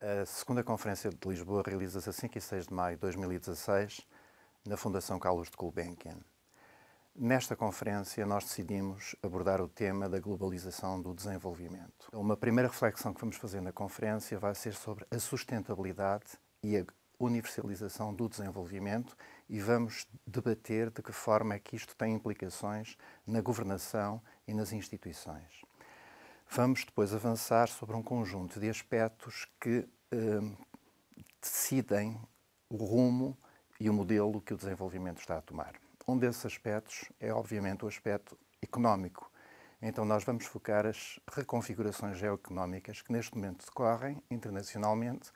A segunda conferência de Lisboa realiza-se a 5 e 6 de maio de 2016 na Fundação Carlos de Gulbenkian. Nesta conferência, nós decidimos abordar o tema da globalização do desenvolvimento. Uma primeira reflexão que vamos fazer na conferência vai ser sobre a sustentabilidade e a universalização do desenvolvimento e vamos debater de que forma é que isto tem implicações na governação e nas instituições. Vamos depois avançar sobre um conjunto de aspectos que eh, decidem o rumo e o modelo que o desenvolvimento está a tomar. Um desses aspectos é, obviamente, o aspecto económico. Então, nós vamos focar as reconfigurações geoeconómicas que neste momento decorrem internacionalmente,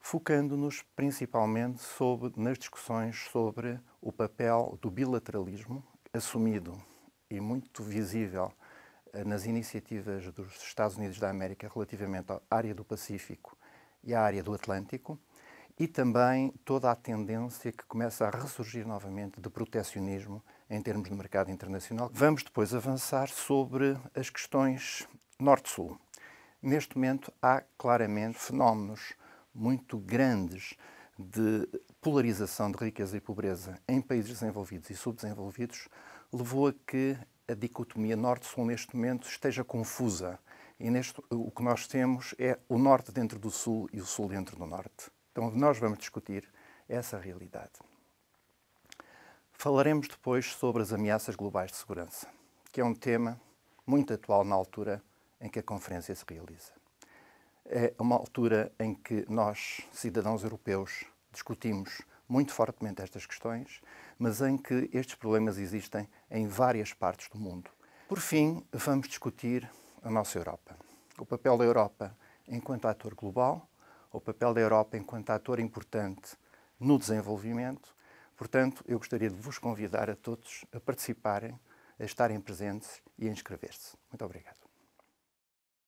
focando-nos principalmente sobre, nas discussões sobre o papel do bilateralismo, assumido e muito visível nas iniciativas dos Estados Unidos da América relativamente à área do Pacífico e à área do Atlântico e também toda a tendência que começa a ressurgir novamente de protecionismo em termos de mercado internacional. Vamos depois avançar sobre as questões norte-sul. Neste momento há claramente fenómenos muito grandes de polarização de riqueza e pobreza em países desenvolvidos e subdesenvolvidos levou a que a dicotomia norte-sul neste momento esteja confusa. E neste, o que nós temos é o norte dentro do sul e o sul dentro do norte. Então nós vamos discutir essa realidade. Falaremos depois sobre as ameaças globais de segurança, que é um tema muito atual na altura em que a conferência se realiza. É uma altura em que nós, cidadãos europeus, discutimos muito fortemente estas questões, mas em que estes problemas existem em várias partes do mundo. Por fim, vamos discutir a nossa Europa. O papel da Europa enquanto ator global, o papel da Europa enquanto ator importante no desenvolvimento. Portanto, eu gostaria de vos convidar a todos a participarem, a estarem presentes e a inscrever-se. Muito obrigado.